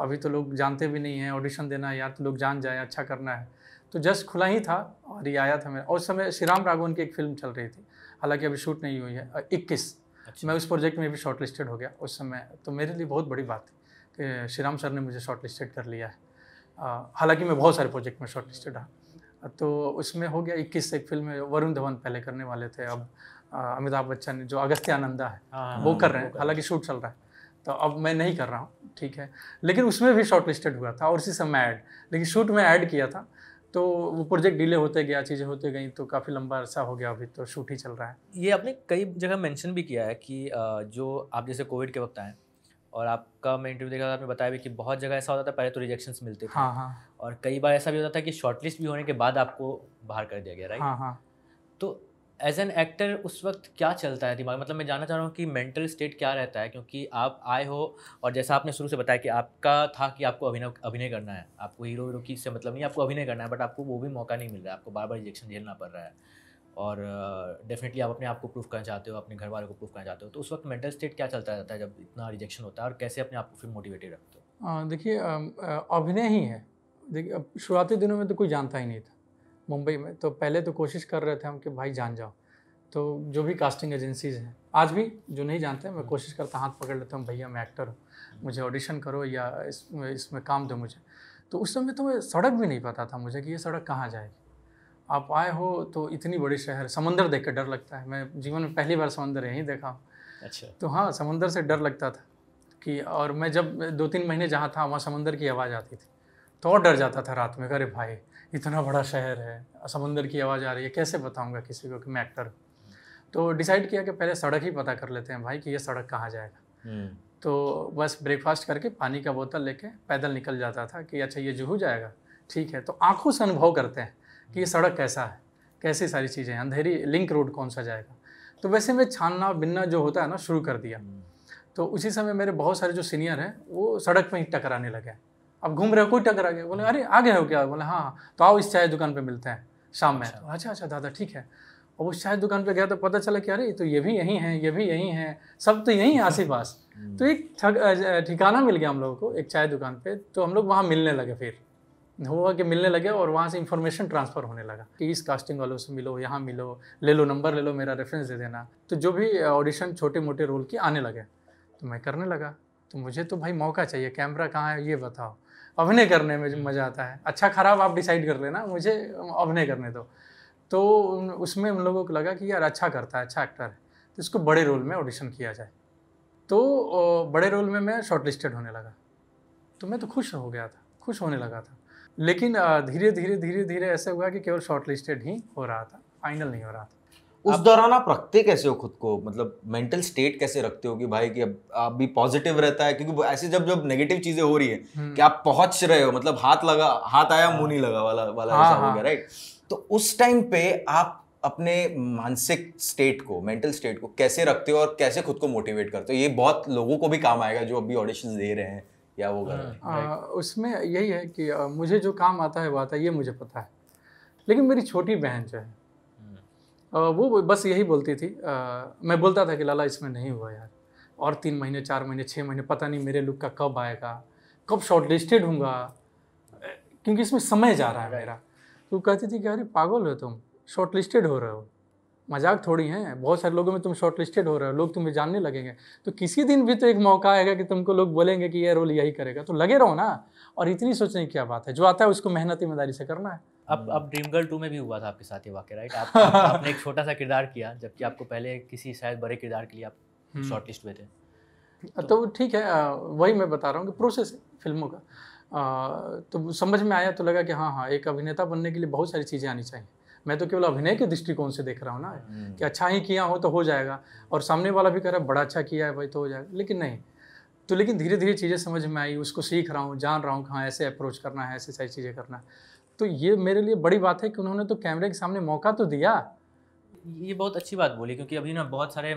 अभी तो लोग जानते भी नहीं हैं ऑडिशन देना है यार तो लोग जान जाए अच्छा करना है तो जस्ट खुला ही था और ये आया था मेरा उस समय श्रीराम राघवन की एक फिल्म चल रही थी हालांकि अभी शूट नहीं हुई है इक्कीस अच्छा। मैं उस प्रोजेक्ट में भी शॉर्ट लिस्टेड हो गया उस समय तो मेरे लिए बहुत बड़ी बात थी कि श्रीराम सर ने मुझे शॉर्ट लिस्टेड कर लिया है हालांकि मैं बहुत सारे प्रोजेक्ट में शॉर्ट लिस्टेड रहा तो उसमें हो गया इक्कीस एक फिल्म वरुण धवन पहले करने वाले थे अब अमिताभ बच्चन जो अगस्त्य आनंदा है हाँ, वो हाँ, कर रहे हैं हालांकि शूट चल रहा है तो अब मैं नहीं कर रहा हूँ ठीक है लेकिन उसमें भी शॉर्ट लिस्टेड हुआ था और उसी समय ऐड लेकिन शूट में ऐड किया था तो वो प्रोजेक्ट डिले होते गया चीज़ें होते गई तो काफ़ी लंबा अरसा हो गया अभी तो शूट ही चल रहा है ये आपने कई जगह मेंशन भी किया है कि जो आप जैसे कोविड के वक्त आए और आपका मैं इंटरव्यू देखा आपने बताया भी कि बहुत जगह ऐसा होता था पहले तो रिजेक्शन मिलते थे हाँ हाँ और कई बार ऐसा भी होता था कि शॉर्टलिस्ट भी होने के बाद आपको बाहर कर दिया गया राइट हाँ हाँ तो एज एन एक्टर उस वक्त क्या चलता है दिमाग मतलब मैं जानना चाह रहा हूँ कि मेंटल स्टेट क्या रहता है क्योंकि आप आए हो और जैसा आपने शुरू से बताया कि आपका था कि आपको अभिनय अभिनय करना है आपको हीरो हीरो की से मतलब नहीं आपको अभिनय करना है बट आपको वो भी मौका नहीं मिल रहा है आपको बार बार रिजेक्शन झेलना पड़ रहा है और डेफिनेटली uh, आप अपने आप को प्रूफ करना चाहते हो अपने घर वालों को प्रूफ करना चाहते हो तो उस वक्त मेंटल स्टेट क्या चलता रहता है जब इतना रिजेक्शन होता है और कैसे अपने आप को फिर मोटिवेटेड रखते हो हाँ, देखिए अभिनय ही है देखिए शुरुआती दिनों में तो कोई जानता ही नहीं था मुंबई में तो पहले तो कोशिश कर रहे थे हम कि भाई जान जाओ तो जो भी कास्टिंग एजेंसीज हैं आज भी जो नहीं जानते मैं हम्म। कोशिश करता हाथ पकड़ लेता हूँ भैया मैं एक्टर हूँ मुझे ऑडिशन करो या इस इसमें काम दो मुझे तो उस समय तो मैं सड़क भी नहीं पता था मुझे कि ये सड़क कहाँ जाएगी आप आए हो तो इतनी बड़ी शहर समंदर देख के डर लगता है मैं जीवन में पहली बार समंदर यहीं देखा हूँ अच्छा तो हाँ समंदर से डर लगता था कि और मैं जब दो तीन महीने जहाँ था वहाँ समंदर की आवाज़ आती थी तो और डर जाता था रात में अरे भाई इतना बड़ा शहर है समंदर की आवाज़ आ रही है कैसे बताऊँगा किसी को कि मैं एक्टर हूँ तो डिसाइड किया कि पहले सड़क ही पता कर लेते हैं भाई कि ये सड़क कहाँ जाएगा हम्म। तो बस ब्रेकफास्ट करके पानी का बोतल लेके पैदल निकल जाता था कि अच्छा ये जुहू जाएगा ठीक है तो आँखों से अनुभव करते हैं कि ये सड़क कैसा है कैसी सारी चीज़ें हैं अंधेरी लिंक रोड कौन सा जाएगा तो वैसे मैं छानना बिनना जो होता है ना शुरू कर दिया हम्म। तो उसी समय मेरे बहुत सारे जो सीनियर हैं वो सड़क पर ही टकराने लगे अब घूम रहे हो कोई टकरा गया बोले अरे आ गए हो क्या बोले हाँ तो आओ इस चाय दुकान पर मिलते हैं शाम में अच्छा अच्छा, अच्छा दादा ठीक है और उस चाय दुकान पे गया तो पता चला कि अरे तो ये भी यहीं हैं ये भी यहीं हैं सब तो यहीं आसे पास तो एक ठिकाना मिल गया हम लोगों को एक चाय दुकान पे तो हम लोग वहाँ मिलने लगे फिर हुआ कि मिलने लगे और वहाँ से इन्फॉर्मेशन ट्रांसफ़र होने लगा कि इस कास्टिंग वालों से मिलो यहाँ मिलो ले लो नंबर ले लो मेरा रेफरेंस दे देना तो जो भी ऑडिशन छोटे मोटे रोल के आने लगे तो मैं करने लगा तो मुझे तो भाई मौका चाहिए कैमरा कहाँ है ये बताओ अभिनय करने में जो मज़ा आता है अच्छा खराब आप डिसाइड कर लेना मुझे अभिनय करने दो तो उसमें उन लोगों को लगा कि यार अच्छा करता है अच्छा एक्टर है तो इसको बड़े रोल में ऑडिशन किया जाए तो बड़े रोल में मैं शॉर्टलिस्टेड होने लगा तो मैं तो खुश हो गया था खुश होने लगा था लेकिन धीरे धीरे धीरे धीरे ऐसे हुआ कि केवल शॉर्टलिस्टेड ही हो रहा था फाइनल नहीं हो रहा था उस दौरान आप रखते कैसे हो खुद को मतलब मेंटल स्टेट कैसे रखते हो कि भाई कि अब आप भी पॉजिटिव रहता है क्योंकि ऐसे जब जब नेगेटिव चीजें हो रही है हम्म। कि आप पहुंच रहे हो मतलब हाथ लगा हाथ आया मुंह नहीं लगा वाला वाला हाँ, ऐसा हो हाँ। गया राइट तो उस टाइम पे आप अपने मानसिक स्टेट को मेंटल स्टेट को कैसे रखते हो और कैसे खुद को मोटिवेट करते हो ये बहुत लोगों को भी काम आएगा जो अभी ऑडिशन दे रहे हैं या वो कर रहे हैं हाँ, उसमें यही है कि मुझे जो काम आता है वो आता है ये मुझे पता है लेकिन मेरी छोटी बहन जो है वो बस यही बोलती थी मैं बोलता था कि लाला इसमें नहीं हुआ यार और तीन महीने चार महीने छः महीने पता नहीं मेरे लुक का कब आएगा कब शॉर्ट लिस्टेड हूँगा क्योंकि इसमें समय जा रहा है मेरा तो कहती थी कि अरे पागल हो तुम शॉर्ट लिस्टेड हो रहे हो मजाक थोड़ी है बहुत सारे लोगों में तुम शॉर्ट लिस्टेड हो रहे हो लोग तुम्हें जानने लगेंगे तो किसी दिन भी तो एक मौका आएगा कि तुमको लोग बोलेंगे कि ये रोल यही करेगा तो लगे रहो ना और इतनी सोचने की क्या बात है जो आता है उसको मेहनत ईमानदारी से करना है अब हाँ। अब ड्रीम गर्ल टू में भी हुआ था आपके साथ ये वाक्य राइट आप, आप, आपने एक छोटा सा किरदार किया जबकि हम्म। आपको पहले किसी शायद बड़े किरदार के लिए आप शॉर्ट हम्म। लिस्ट हुए थे तो, तो ठीक तो है वही मैं बता रहा हूँ कि प्रोसेस है फिल्मों का तो समझ में आया तो लगा कि हाँ हाँ एक अभिनेता बनने के लिए बहुत सारी चीज़ें आनी चाहिए मैं तो केवल अभिनय के दृष्टिकोण से देख रहा हूँ ना हम्म। कि अच्छा ही किया हो तो हो जाएगा और सामने वाला भी कह रहा है बड़ा अच्छा किया है भाई तो हो जाएगा लेकिन नहीं तो लेकिन धीरे धीरे चीज़ें समझ में आई उसको सीख रहा हूँ जान रहा हूँ कि हाँ ऐसे अप्रोच करना है ऐसे सारी चीज़ें करना है तो ये मेरे लिए बड़ी बात है कि उन्होंने तो कैमरे के सामने मौका तो दिया ये बहुत अच्छी बात बोली क्योंकि अभी ना बहुत सारे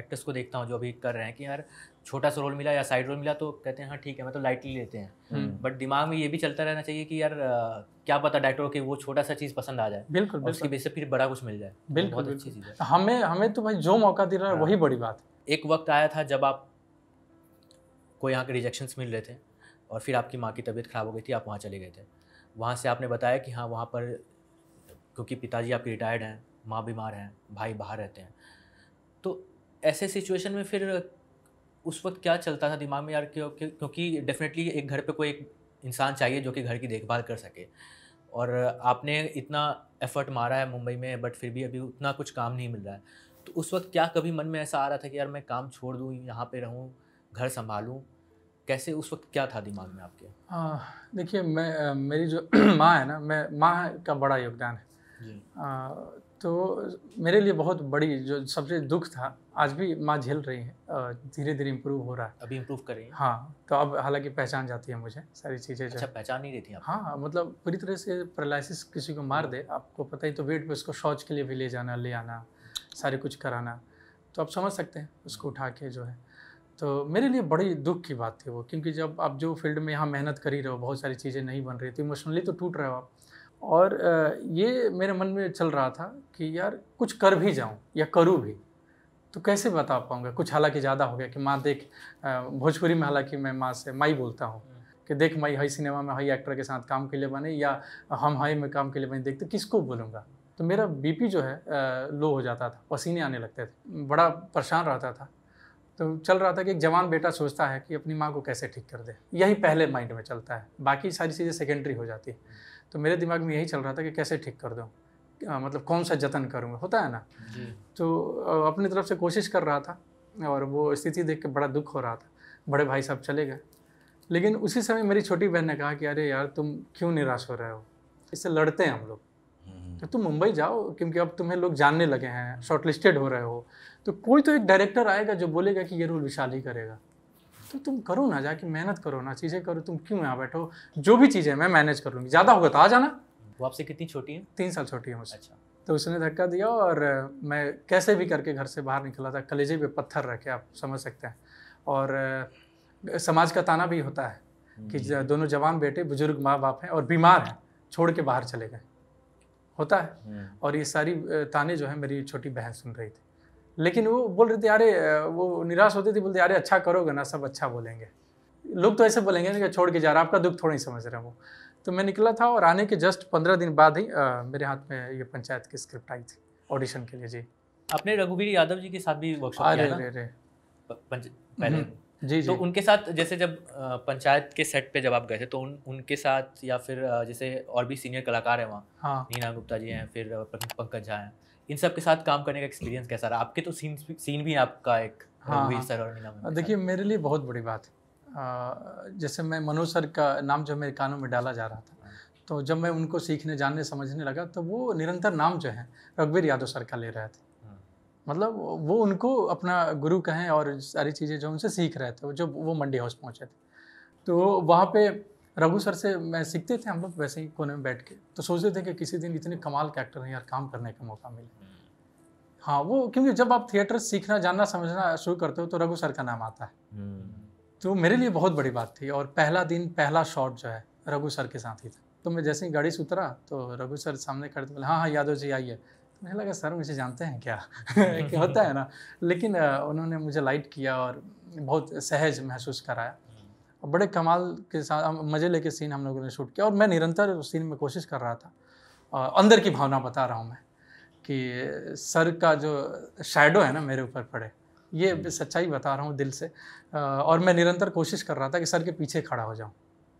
एक्टर्स को देखता हूँ जो अभी कर रहे हैं कि यार छोटा सा रोल मिला या साइड रोल मिला तो कहते हैं हाँ ठीक है मैं तो लाइटली लेते हैं बट हम्म। दिमाग में ये भी चलता रहना चाहिए कि यार क्या पता डायरेक्टर को वो छोटा सा चीज़ पसंद आ जाए बिल्कुल उसकी वजह से फिर बड़ा कुछ मिल जाए बिल्कुल बहुत अच्छी चीज़ है हमें हमें तो भाई जो मौका दे रहा है वही हाँ। बड़ी बात एक वक्त आया था जब आप को यहाँ के रिजेक्शन मिल रहे थे और फिर आपकी माँ की तबीयत ख़राब हो गई थी आप वहाँ चले गए थे वहाँ से आपने बताया कि हाँ वहाँ पर क्योंकि पिताजी आपके रिटायर्ड हैं माँ बीमार हैं भाई बाहर रहते हैं तो ऐसे सिचुएशन में फिर उस वक्त क्या चलता था दिमाग में यार क्योंकि डेफिनेटली एक घर पे कोई एक इंसान चाहिए जो कि घर की देखभाल कर सके और आपने इतना एफर्ट मारा है मुंबई में बट फिर भी अभी उतना कुछ काम नहीं मिल रहा है तो उस वक्त क्या कभी मन में ऐसा आ रहा था कि यार मैं काम छोड़ दूँ यहाँ पे रहूँ घर संभालूँ कैसे उस वक्त क्या था दिमाग में आपके देखिए मैं मेरी जो माँ है ना मैं माँ का बड़ा योगदान है आ, तो मेरे लिए बहुत बड़ी जो सबसे दुख था आज भी माँ झेल रही है धीरे धीरे इम्प्रूव हो रहा है अभी इम्प्रूव कर रही है हाँ तो अब हालांकि पहचान जाती है मुझे सारी चीज़ें अच्छा, पहचान नहीं देती हाँ मतलब पूरी तरह से पैरालिसिस किसी को मार दे आपको पता ही तो वेट पर उसको शौच के लिए भी ले जाना ले आना सारे कुछ कराना तो आप समझ सकते हैं उसको उठा के जो है तो मेरे लिए बड़ी दुख की बात थी वो क्योंकि जब आप जो फील्ड में यहाँ मेहनत कर ही रहे हो बहुत सारी चीज़ें नहीं बन रही तो इमोशनली तो टूट रहे हो आप और ये मेरे मन में चल रहा था कि यार कुछ कर भी जाऊँ या करूँ भी तो कैसे बता पाऊँगा कुछ हालांकि ज़्यादा हो गया कि माँ देख भोजपुरी में हालांकि मैं माँ से माई बोलता हूँ हम्म। कि देख माई हई सिनेमा में हई एक्टर के साथ काम के लिए बने या हम हई में काम के लिए बने देख तो किसको बोलूँगा तो मेरा बीपी जो है लो हो जाता था पसीने आने लगते थे बड़ा परेशान रहता था तो चल रहा था कि एक जवान बेटा सोचता है कि अपनी माँ को कैसे ठीक कर दे यही पहले माइंड में चलता है बाकी सारी चीज़ें सेकेंडरी हो जाती है तो मेरे दिमाग में यही चल रहा था कि कैसे ठीक कर दूँ मतलब कौन सा जतन करूँगा होता है ना तो अपनी तरफ से कोशिश कर रहा था और वो स्थिति देख के बड़ा दुख हो रहा था बड़े भाई साहब चले गए लेकिन उसी समय मेरी छोटी बहन ने कहा कि अरे यार तुम क्यों निराश हो रहे हो इससे लड़ते हैं हम लोग तो तुम मुंबई जाओ क्योंकि अब तुम्हें लोग जानने लगे हैं शॉर्टलिस्टेड हो रहे हो तो कोई तो एक डायरेक्टर आएगा जो बोलेगा कि ये रोल विशाल ही करेगा तो तुम करो ना जाके मेहनत करो ना चीज़ें करो तुम क्यों यहाँ बैठो जो भी चीज़ें मैं मैनेज कर लूँगी ज़्यादा होगा तो आ जाना वो आपसे कितनी छोटी है तीन साल छोटी है मुझसे अच्छा तो उसने धक्का दिया और मैं कैसे भी करके घर से बाहर निकला था कलेजे पे पत्थर रह के आप समझ सकते हैं और समाज का ताना भी होता है हम्म। कि दोनों जवान बेटे बुजुर्ग माँ बाप हैं और बीमार हैं छोड़ के बाहर चले गए होता है हम्म। और ये सारी ताने जो है मेरी छोटी बहन सुन रही थी लेकिन वो बोल रहे थे अरे वो निराश होते थे बोलते अरे अच्छा करोगे ना सब अच्छा बोलेंगे लोग तो ऐसे बोलेंगे ना कि छोड़ के जा रहा आपका दुख थोड़ा ही समझ रहे हैं वो तो मैं निकला था और आने के जस्ट पंद्रह दिन बाद ही आ, मेरे हाथ में ये पंचायत की स्क्रिप्ट आई थी ऑडिशन के लिए जी आपने रघुवीर यादव जी के साथ भी वर्कशॉप किया ना? पहले हम्म। जी तो जी। उनके साथ जैसे जब पंचायत के सेट पे जब आप गए थे तो उन उनके साथ या फिर जैसे और भी सीनियर कलाकार हैं वहाँ हाँ। नीना गुप्ता जी हैं फिर पंकज झा हैं इन सब के साथ काम करने का एक्सपीरियंस कैसा रहा आपके तो सीन सीन भी आपका एक हाँ, हाँ। सर और नीना देखिए मेरे लिए बहुत बड़ी बात है जैसे मैं मनोज सर का नाम जो मेरे कानों में डाला जा रहा था हाँ। तो जब मैं उनको सीखने जानने समझने लगा तो वो निरंतर नाम जो है रघुवीर यादव सर का ले रहे थे मतलब वो उनको अपना गुरु कहें और सारी चीज़ें जो उनसे सीख रहे थे जब वो मंडी हाउस पहुँचे थे तो वहाँ पे रघु सर से मैं सीखते थे हम लोग वैसे ही कोने में बैठ के तो सोचते थे कि किसी दिन इतने कमाल के एक्टर हैं यार काम करने का मौका मिले हम्म। हाँ वो क्योंकि जब आप थिएटर सीखना जानना समझना शुरू करते हो तो रघु सर का नाम आता है हम्म। तो मेरे लिए बहुत बड़ी बात थी और पहला दिन पहला शॉट जो है रघु सर के साथ ही था तो मैं जैसे ही गाड़ी से उतरा तो रघु सर सामने खड़े बोले हाँ हाँ यादव जी आइए मैंने लगा सर मुझे जानते हैं क्या हम्म, क्या होता है हम्म। ना लेकिन उन्होंने मुझे लाइट किया और बहुत सहज महसूस कराया और हम्म। बड़े कमाल के साथ मज़े लेके सीन हम लोगों ने शूट किया और मैं निरंतर उस सीन में कोशिश कर रहा था और अंदर की भावना बता रहा हूँ मैं कि सर का जो शेडो है ना मेरे ऊपर पड़े ये सच्चाई बता रहा हूँ दिल से और मैं निरंतर कोशिश कर रहा था कि सर के पीछे खड़ा हो जाऊँ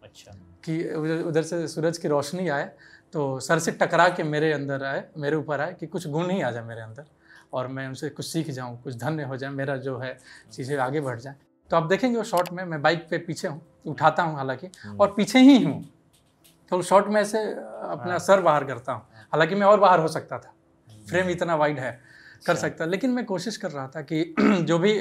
अच्छा कि उधर से सूरज की रोशनी आए तो सर से टकरा के मेरे अंदर आए मेरे ऊपर आए कि कुछ गुण ही आ जाए मेरे अंदर और मैं उनसे कुछ सीख जाऊँ कुछ धन्य हो जाए मेरा जो है चीज़ें आगे बढ़ जाए तो आप देखेंगे वो शॉट में मैं बाइक पे पीछे हूँ उठाता हूँ हालांकि हम्म। और पीछे ही हूँ तो शॉट में ऐसे अपना हाँ। सर बाहर करता हूँ हालांकि मैं और बाहर हो सकता था फ्रेम हम्म। इतना वाइड है कर अच्छा। सकता लेकिन मैं कोशिश कर रहा था कि जो भी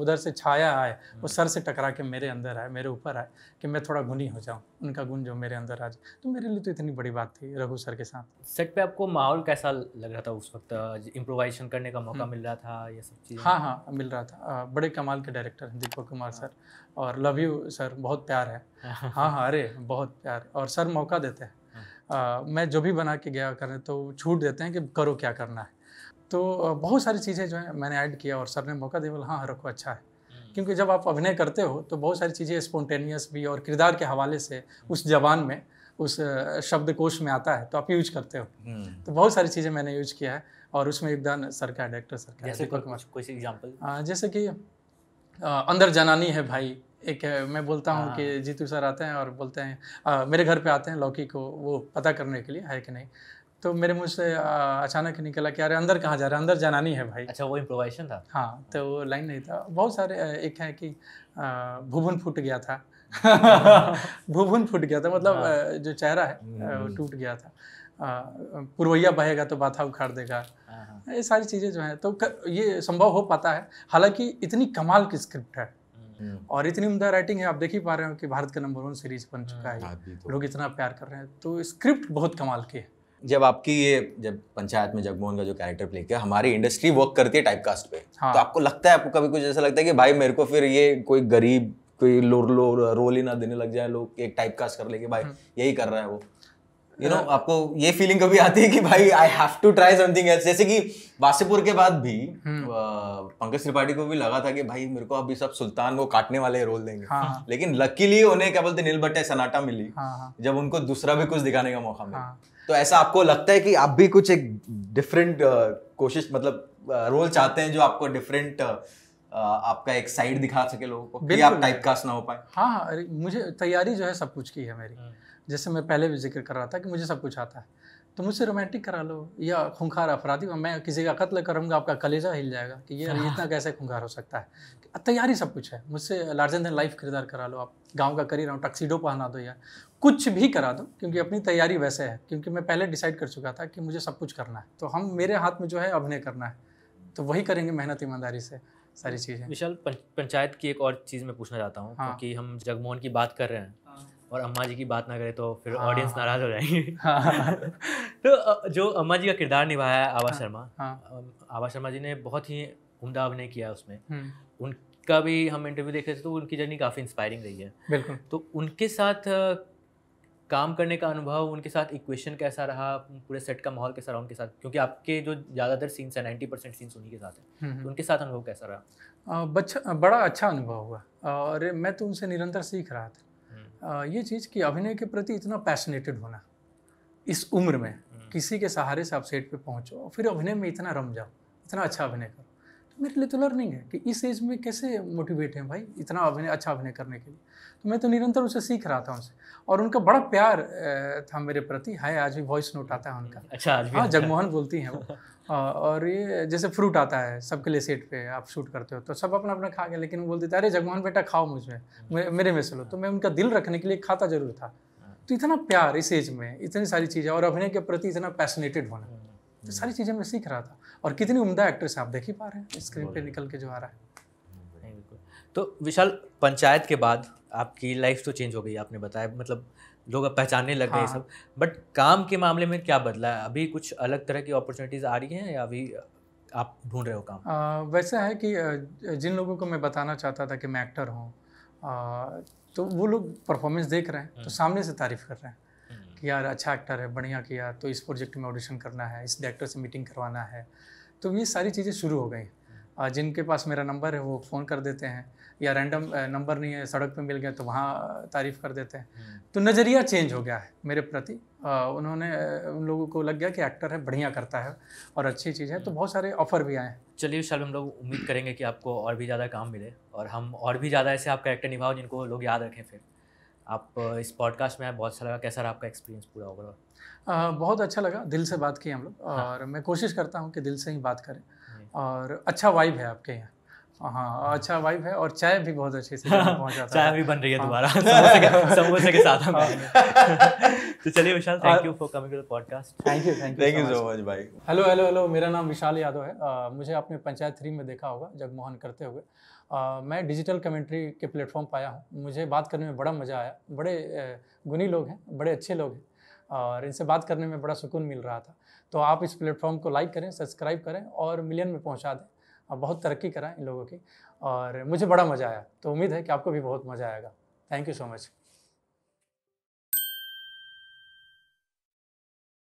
उधर से छाया आए वो हम्म। सर से टकरा के मेरे अंदर आए मेरे ऊपर आए कि मैं थोड़ा गुनी हो जाऊँ उनका गुण जो मेरे अंदर आ जाए तो मेरे लिए तो इतनी बड़ी बात थी रघु सर के साथ सेट पे आपको माहौल कैसा लग रहा था उस वक्त इम्प्रोवाइजेशन करने का मौका हम्म। मिल रहा था ये सब चीज़ हाँ हाँ मिल रहा था बड़े कमाल के डायरेक्टर हैं दीपक कुमार हाँ। सर और लव यू सर बहुत प्यार है हाँ हाँ अरे बहुत प्यार और सर मौका देते हैं हाँ। मैं जो भी बना के गया करें तो छूट देते हैं कि करो क्या करना है तो बहुत सारी चीज़ें जो है मैंने ऐड किया और सर ने मौका दिया बोला हाँ रखो अच्छा है हम्म। क्योंकि जब आप अभिनय करते हो तो बहुत सारी चीज़ें स्पॉन्टेनियस भी और किरदार के हवाले से हम्म। उस जबान में उस शब्दकोश में आता है तो आप यूज करते हो हम्म। तो बहुत सारी चीज़ें मैंने यूज किया है और उसमें योगदान सर का डायरेक्टर सर का जैसे एग्जांपल जैसे कि अंदर जनानी है भाई एक मैं बोलता हूँ कि हाँ। जीतू सर आते हैं और बोलते हैं आ, मेरे घर पे आते हैं लौकी को वो पता करने के लिए है कि नहीं तो मेरे मुँह से अचानक निकला कि अरे अंदर कहाँ जा रहे हैं अंदर जाना नहीं है भाई अच्छा वो इम्प्रोवाइजेशन था हाँ तो वो लाइन नहीं था बहुत सारे एक है कि भुवन फूट गया था भुवन फूट गया था मतलब हाँ। जो चेहरा है हम्म। टूट गया था पुरवैया बहेगा तो बाथा उखाड़ देगा हाँ, हाँ। ये सारी चीज़ें जो हैं तो ये संभव हो पाता है हालांकि इतनी कमाल की स्क्रिप्ट है हम्म। और इतनी उमदा राइटिंग है आप देख ही पा रहे हो कि भारत का नंबर वन सीरीज बन हम्म। चुका है तो लोग इतना प्यार कर रहे हैं तो स्क्रिप्ट बहुत कमाल की है जब आपकी ये जब पंचायत में जगमोहन का जो कैरेक्टर प्ले किया हमारी इंडस्ट्री वर्क करती है टाइपकास्ट पे हाँ. तो आपको लगता है आपको कभी कुछ ऐसा लगता है कि भाई मेरे को फिर ये कोई गरीब कोई लोर लो रोल ही ना देने लग जाए लोग एक टाइप कास्ट कर लेके भाई हम्म। यही कर रहा है वो यू नो आपको ये फीलिंग कभी आती है कि भाई I have to try something else जैसे कि वासेपुर के बाद भी हम्म। पंकज त्रिपाठी को भी लगा था कि भाई मेरे को अभी सब सुल्तान को काटने वाले रोल देंगे हाँ।, हाँ। लेकिन लकीली उन्हें क्या बोलते नील भट्टे सनाटा मिली हाँ, हाँ। जब उनको दूसरा भी कुछ दिखाने का मौका मिला हाँ। तो ऐसा आपको लगता है कि आप भी कुछ एक डिफरेंट uh, कोशिश मतलब रोल uh, चाहते हैं जो आपको डिफरेंट uh, आपका एक साइड दिखा सके लोगों को कि आप कास्ट ना हो पाए हाँ हाँ मुझे तैयारी जो है सब कुछ की है मेरी हम्म। जैसे मैं पहले भी जिक्र कर रहा था कि मुझे सब कुछ आता है तो मुझसे रोमांटिक करा लो या खुंखार अपराधी मैं किसी का कत्ल करूँगा आपका कलेजा हिल जाएगा कि ये इतना कैसे खूंखार हो सकता है तैयारी सब कुछ है मुझसे लार्जर देन लाइफ किरदार करा लो आप गांव का कर रहा हूँ टक्सीडो पहना दो या कुछ भी करा दो क्योंकि अपनी तैयारी वैसे है क्योंकि मैं पहले डिसाइड कर चुका था कि मुझे सब कुछ करना है तो हम मेरे हाथ में जो है अभिनय करना है तो वही करेंगे मेहनत ईमानदारी से सारी चीज़ें विशाल पंचायत की एक और चीज़ मैं पूछना चाहता हूँ हाँ। क्योंकि हम जगमोहन की बात कर रहे हैं हाँ। और अम्मा जी की बात ना करें तो फिर ऑडियंस हाँ। नाराज हो जाएंगे हाँ। तो जो अम्मा जी का किरदार निभाया है आवा हाँ, शर्मा आवा शर्मा जी ने बहुत ही उमदा अभिनय किया उसमें हम्म। उनका भी हम इंटरव्यू देख रहे थे तो उनकी जर्नी काफ़ी इंस्पायरिंग रही है बिल्कुल तो उनके साथ काम करने का अनुभव उनके साथ इक्वेशन कैसा रहा पूरे सेट का माहौल कैसा रहा उनके साथ क्योंकि आपके जो ज़्यादातर सीन्स हैं नाइन्टी परसेंट सीन्स उन्हीं के साथ हैं हम्म, हम्म। तो उनके साथ अनुभव कैसा रहा बच्चा बड़ा अच्छा अनुभव हुआ और मैं तो उनसे निरंतर सीख रहा था ये चीज़ कि अभिनय के प्रति इतना पैशनेटेड होना इस उम्र में हम्म। किसी के सहारे से आप सेट पे पहुंचो फिर अभिनय में इतना रम जाओ इतना अच्छा अभिनय करो मेरे लिए तो लर्निंग है कि इस एज में कैसे मोटिवेट हैं भाई इतना अभिनय अच्छा अभिनय करने के लिए तो मैं तो निरंतर उसे सीख रहा था उनसे और उनका बड़ा प्यार था मेरे प्रति है आज भी वॉइस नोट आता है उनका अच्छा आज भी हाँ जगमोहन बोलती हैं वो और ये जैसे फ्रूट आता है सबके लिए सेट पे आप शूट करते हो तो सब अपना अपना खा गए लेकिन वो बोलते थे अरे जगमोहन बेटा खाओ मुझे मेरे में से लो तो मैं उनका दिल रखने के लिए खाता जरूर था तो इतना प्यार इस एज में इतनी सारी चीज़ें और अभिनय के प्रति इतना पैसनेटेड होना तो सारी चीज़ें मैं सीख रहा था और कितनी उम्दा एक्ट्रेस आप देख ही पा रहे हैं स्क्रीन पे निकल के जो आ रहा है तो विशाल पंचायत के बाद आपकी लाइफ तो चेंज हो गई आपने बताया मतलब लोग अब पहचानने लग गए हाँ। सब बट काम के मामले में क्या बदला है अभी कुछ अलग तरह की अपॉर्चुनिटीज़ आ रही हैं या अभी आप ढूंढ रहे हो काम आ, वैसा है कि जिन लोगों को मैं बताना चाहता था कि मैं एक्टर हूँ तो वो लोग परफॉर्मेंस देख रहे हैं तो हम्म। सामने से तारीफ़ कर रहे हैं कि यार अच्छा एक्टर है बढ़िया किया तो इस प्रोजेक्ट में ऑडिशन करना है इस डायरेक्टर से मीटिंग करवाना है तो ये सारी चीज़ें शुरू हो गई जिनके पास मेरा नंबर है वो फ़ोन कर देते हैं या रैंडम नंबर नहीं है सड़क पे मिल गया तो वहाँ तारीफ़ कर देते हैं हम्म। तो नज़रिया चेंज हो गया है मेरे प्रति उन्होंने उन लोगों को लग गया कि एक्टर है बढ़िया करता है और अच्छी चीज़ है तो हम्म। बहुत सारे ऑफ़र भी आए हैं चलिए विशाल हम लोग उम्मीद करेंगे कि आपको और भी ज़्यादा काम मिले और हम और भी ज़्यादा ऐसे आपका एक्टर निभाओ जिनको लोग याद रखें फिर आप इस पॉडकास्ट में आए बहुत अच्छा लगा कैसा रहा आपका एक्सपीरियंस पूरा ओवरऑल Uh, बहुत अच्छा लगा दिल से बात की हम लोग हाँ. और मैं कोशिश करता हूँ कि दिल से ही बात करें और अच्छा वाइब है आपके यहाँ हाँ अच्छा वाइब है और चाय भी बहुत अच्छे से पहुंचा चाय भी बन रही है हाँ। दोबारा समोसे के साथ हम हाँ। तो चलिए Vishal thank you for coming to the podcast thank you thank you thank you so much भाई हेलो हेलो हेलो मेरा नाम विशाल यादव है मुझे आपने पंचायत थ्री में देखा होगा जगमोहन करते हुए आ, मैं डिजिटल कमेंट्री के प्लेटफॉर्म पाया हूँ मुझे बात करने में बड़ा मज़ा आया बड़े गुनी लोग हैं बड़े अच्छे लोग हैं और इनसे बात करने में बड़ा सुकून मिल रहा था तो आप इस प्लेटफॉर्म को लाइक करें सब्सक्राइब करें और मिलियन में पहुँचा दें और बहुत तरक्की कराएं इन लोगों की और मुझे बड़ा मज़ा आया तो उम्मीद है कि आपको भी बहुत मज़ा आएगा थैंक यू सो मच